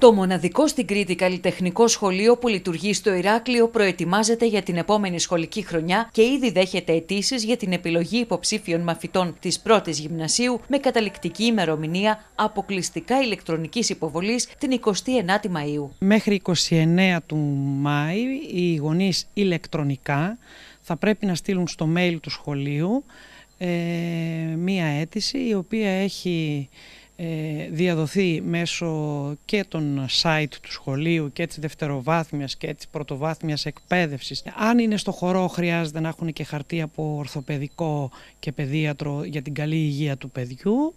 Το μοναδικό στην Κρήτη καλλιτεχνικό σχολείο που λειτουργεί στο Ηράκλειο προετοιμάζεται για την επόμενη σχολική χρονιά και ήδη δέχεται αιτήσεις για την επιλογή υποψήφιων μαθητών της πρώτης γυμνασίου με καταληκτική ημερομηνία αποκλειστικά ηλεκτρονικής υποβολής την 29η Μαου. Μέχρι 29 του Μάη οι γονείς ηλεκτρονικά θα πρέπει να στείλουν στο mail του σχολείου ε, μία αίτηση η οποία έχει ε, διαδοθεί μέσω και των site του σχολείου και της δευτεροβάθμιας και της πρωτοβάθμιας εκπαίδευσης. Αν είναι στο χωρό χρειάζεται να έχουν και χαρτί από ορθοπαιδικό και παιδίατρο για την καλή υγεία του παιδιού.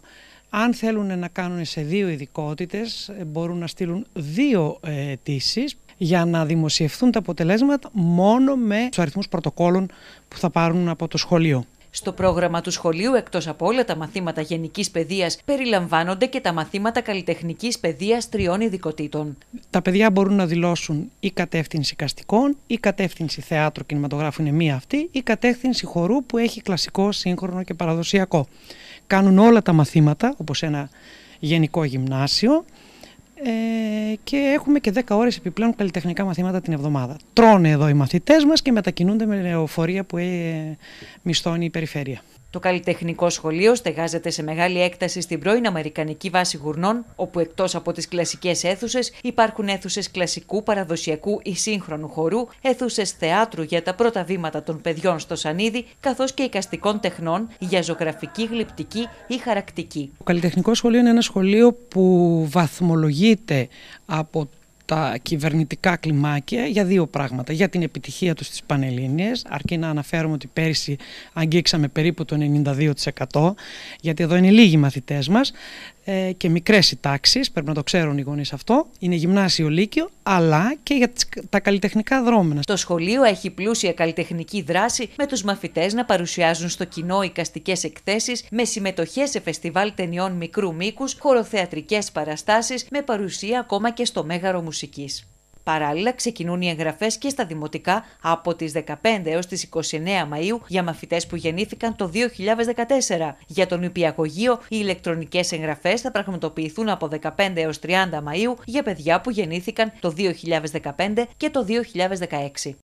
Αν θέλουν να κάνουν σε δύο ειδικότητες, ε, μπορούν να στείλουν δύο ε, αιτήσεις για να δημοσιευθούν τα αποτελέσματα μόνο με τους αριθμούς πρωτοκόλων που θα πάρουν από το σχολείο. Στο πρόγραμμα του σχολείου, εκτός από όλα τα μαθήματα γενικής παιδείας, περιλαμβάνονται και τα μαθήματα καλλιτεχνικής παιδείας τριών ειδικοτήτων. Τα παιδιά μπορούν να δηλώσουν η κατεύθυνση καστικών, η κατεύθυνση θεάτρου κινηματογράφου είναι μία αυτή, η κατεύθυνση χορού που έχει κλασικό, σύγχρονο και παραδοσιακό. Κάνουν όλα τα μαθήματα, όπως ένα γενικό γυμνάσιο. Ε, και έχουμε και 10 ώρες επιπλέον καλλιτεχνικά μαθήματα την εβδομάδα. Τρώνε εδώ οι μαθητές μας και μετακινούνται με λεωφορεία που ε, μισθώνει η περιφέρεια. Το καλλιτεχνικό σχολείο στεγάζεται σε μεγάλη έκταση στην πρώην Αμερικανική βάση γουρνών, όπου εκτός από τις κλασικές αίθουσες υπάρχουν αίθουσες κλασικού, παραδοσιακού ή σύγχρονου χορού, αίθουσες θεάτρου για τα πρώτα βήματα των παιδιών στο Σανίδι, καθώς και εικαστικών τεχνών για ζωγραφική, γλυπτική ή χαρακτική. Το καλλιτεχνικός σχολείο είναι ένα σχολείο που βαθμολογείται από τα κυβερνητικά κλιμάκια για δύο πράγματα. Για την επιτυχία τους στις Πανελλήνιες, αρκεί να αναφέρουμε ότι πέρσι αγγίξαμε περίπου το 92%, γιατί εδώ είναι λίγοι μαθητές μας ε, και μικρές οι τάξεις, πρέπει να το ξέρουν οι γονείς αυτό, είναι γυμνάσιο λύκειο, αλλά και για τα καλλιτεχνικά δρόμενα. Το σχολείο έχει πλούσια καλλιτεχνική δράση με τους μαθητές να παρουσιάζουν στο κοινό οικαστικές εκθέσεις με συμμετοχές σε φεστιβάλ ταινιών μικρού μήκους, χοροθεατρικές παραστάσεις με παρουσία ακόμα και στο Μέγαρο Παράλληλα ξεκινούν οι εγγραφές και στα δημοτικά από τις 15 έως τις 29 Μαΐου για μαθητές που γεννήθηκαν το 2014. Για τον Υπηαγωγείο οι ηλεκτρονικές εγγραφές θα πραγματοποιηθούν από 15 έως 30 Μαΐου για παιδιά που γεννήθηκαν το 2015 και το 2016.